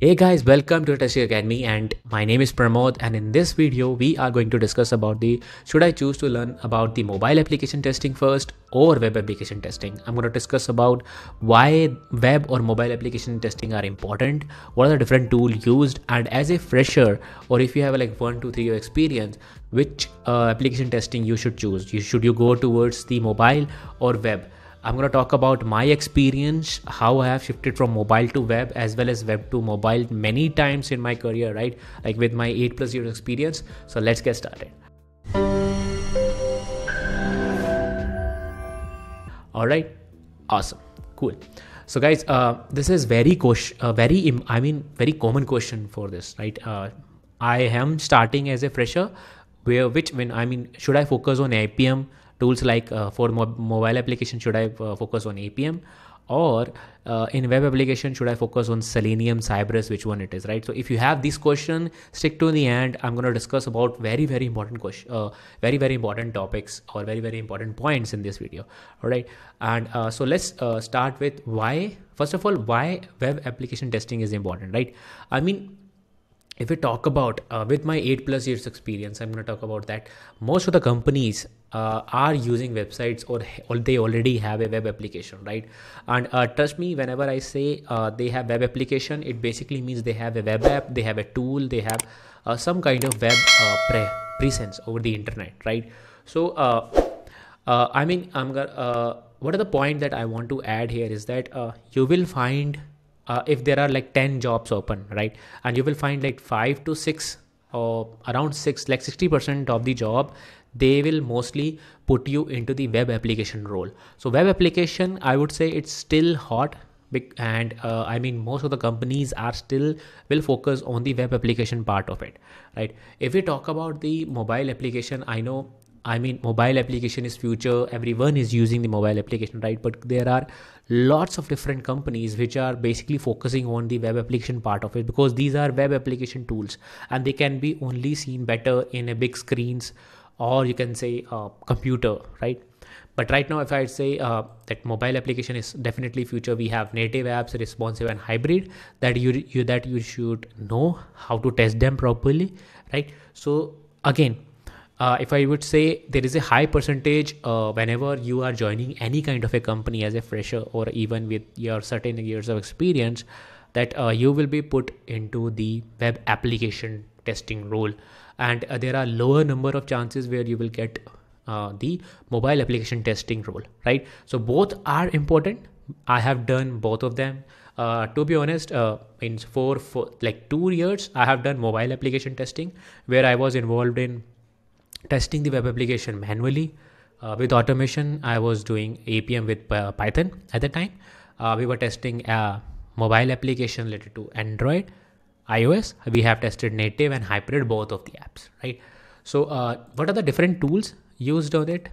Hey guys, welcome to Tessie Academy and my name is Pramod and in this video we are going to discuss about the should I choose to learn about the mobile application testing first or web application testing. I'm going to discuss about why web or mobile application testing are important, what are the different tools used and as a fresher or if you have like 1 2, 3 year experience which uh, application testing you should choose. You, should you go towards the mobile or web? I'm going to talk about my experience, how I have shifted from mobile to web as well as web to mobile many times in my career, right? Like with my 8 plus years experience. So let's get started. All right. Awesome. Cool. So guys, uh, this is very uh, very Im- I mean very common question for this, right? Uh, I am starting as a fresher, where which when I mean should I focus on APM? tools like uh, for mobile application should i uh, focus on apm or uh, in web application should i focus on selenium cypress which one it is right so if you have this question stick to the end i'm going to discuss about very very important question uh, very very important topics or very very important points in this video all right and uh, so let's uh, start with why first of all why web application testing is important right i mean if we talk about with my 8 plus years experience i'm going to talk about that most of the companies uh, are using websites or, or they already have a web application right and uh, trust me whenever i say uh, they have web application it basically means they have a web app they have a tool they have uh, some kind of web uh, pre presence over the internet right so uh, i mean i'm gonna what are the point that i want to add here is that you will find if there are like 10 jobs open right and you will find like 5 to 6 around 6 like 60% of the job they will mostly put you into the web application role so web application i would say it's still hot and uh, i mean most of the companies are still will focus on the web application part of it right if we talk about the mobile application i know I mean, mobile application is future. Everyone is using the mobile application, right? But there are lots of different companies which are basically focusing on the web application part of it because these are web application tools and they can be only seen better in a big screens or you can say a uh, computer, right? But right now, if I say uh, that mobile application is definitely future, we have native apps, responsive and hybrid that you, you that you should know how to test them properly, right? So again, uh, if I would say there is a high percentage uh, whenever you are joining any kind of a company as a fresher or even with your certain years of experience that uh, you will be put into the web application testing role and uh, there are lower number of chances where you will get uh, the mobile application testing role right so both are important i have done both of them uh, to be honest, uh, in four, four, like two years, I have done mobile application testing where I was involved in testing the web application manually uh, with automation i was doing apm with uh, python at the time uh, we were testing a mobile application related to android ios we have tested native and hybrid both of the apps right so uh, what are the different tools used on it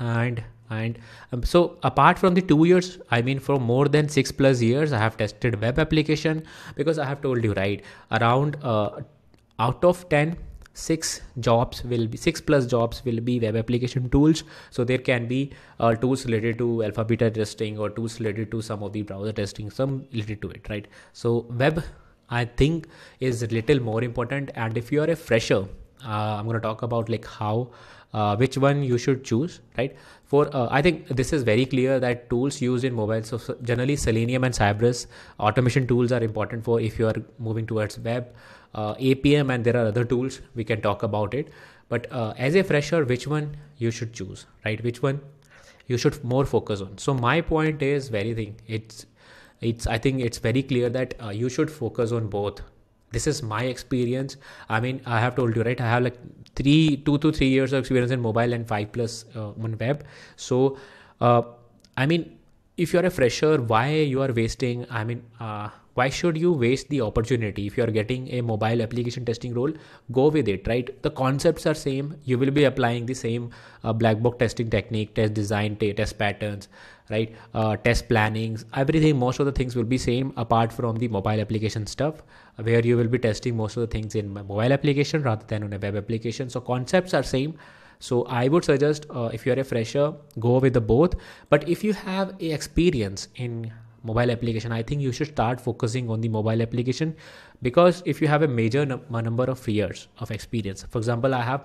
and and um, so apart from the two years i mean for more than six plus years i have tested web application because i have told you right around uh, out of 10 six jobs will be six plus jobs will be web application tools so there can be uh, tools related to alpha beta testing or tools related to some of the browser testing some related to it right so web i think is little more important and if you are a fresher uh, i'm going to talk about like how uh, which one you should choose, right? For uh, I think this is very clear that tools used in mobile, so generally Selenium and Cypress automation tools are important for if you are moving towards web, uh, APM, and there are other tools we can talk about it. But uh, as a fresher, which one you should choose, right? Which one you should more focus on. So my point is very thing. It's it's I think it's very clear that uh, you should focus on both this is my experience i mean i have told you right i have like three two to three years of experience in mobile and five plus uh, on web so uh, i mean if you're a fresher why you are wasting i mean uh, why should you waste the opportunity if you're getting a mobile application testing role go with it right the concepts are same you will be applying the same uh, black box testing technique test design t- test patterns right uh, test plannings everything most of the things will be same apart from the mobile application stuff where you will be testing most of the things in mobile application rather than on a web application so concepts are same so I would suggest uh, if you're a fresher, go with the both. But if you have a experience in mobile application, I think you should start focusing on the mobile application because if you have a major number of years of experience, for example, I have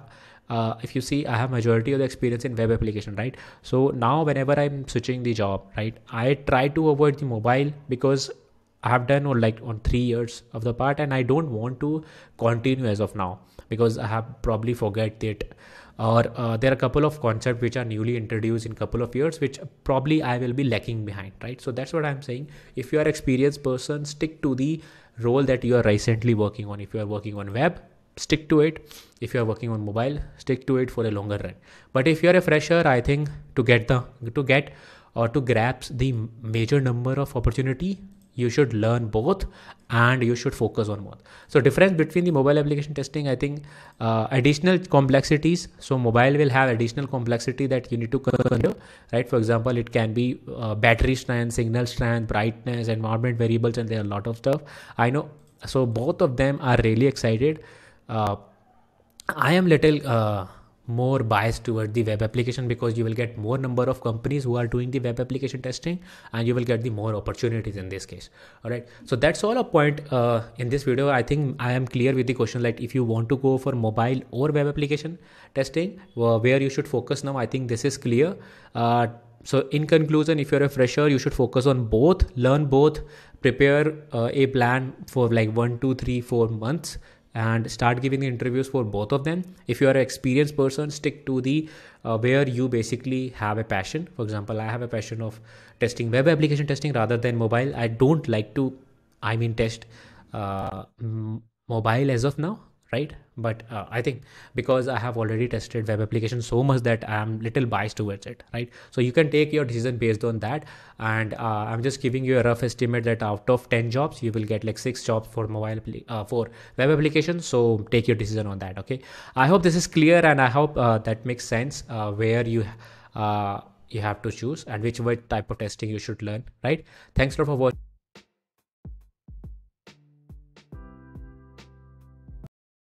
uh, if you see i have majority of the experience in web application right so now whenever i'm switching the job right i try to avoid the mobile because I have done like on three years of the part, and I don't want to continue as of now because I have probably forget it. Or uh, there are a couple of concepts which are newly introduced in couple of years, which probably I will be lacking behind, right? So that's what I'm saying. If you are experienced person, stick to the role that you are recently working on. If you are working on web, stick to it. If you are working on mobile, stick to it for a longer run. But if you are a fresher, I think to get the to get or to grasp the major number of opportunity you should learn both and you should focus on both so difference between the mobile application testing i think uh, additional complexities so mobile will have additional complexity that you need to consider right for example it can be uh, battery strength signal strength brightness environment variables and there are a lot of stuff i know so both of them are really excited uh, i am little uh, more biased towards the web application because you will get more number of companies who are doing the web application testing and you will get the more opportunities in this case all right so that's all a point uh, in this video i think i am clear with the question like if you want to go for mobile or web application testing well, uh, where you should focus now i think this is clear uh, so in conclusion if you're a fresher you should focus on both learn both prepare uh, a plan for like one two three four months and start giving interviews for both of them if you are an experienced person stick to the uh, where you basically have a passion for example i have a passion of testing web application testing rather than mobile i don't like to i mean test uh, m- mobile as of now right but uh, i think because i have already tested web application so much that i am little biased towards it right so you can take your decision based on that and uh, i'm just giving you a rough estimate that out of 10 jobs you will get like 6 jobs for mobile uh, for web application so take your decision on that okay i hope this is clear and i hope uh, that makes sense uh, where you uh, you have to choose and which type of testing you should learn right thanks a lot for watching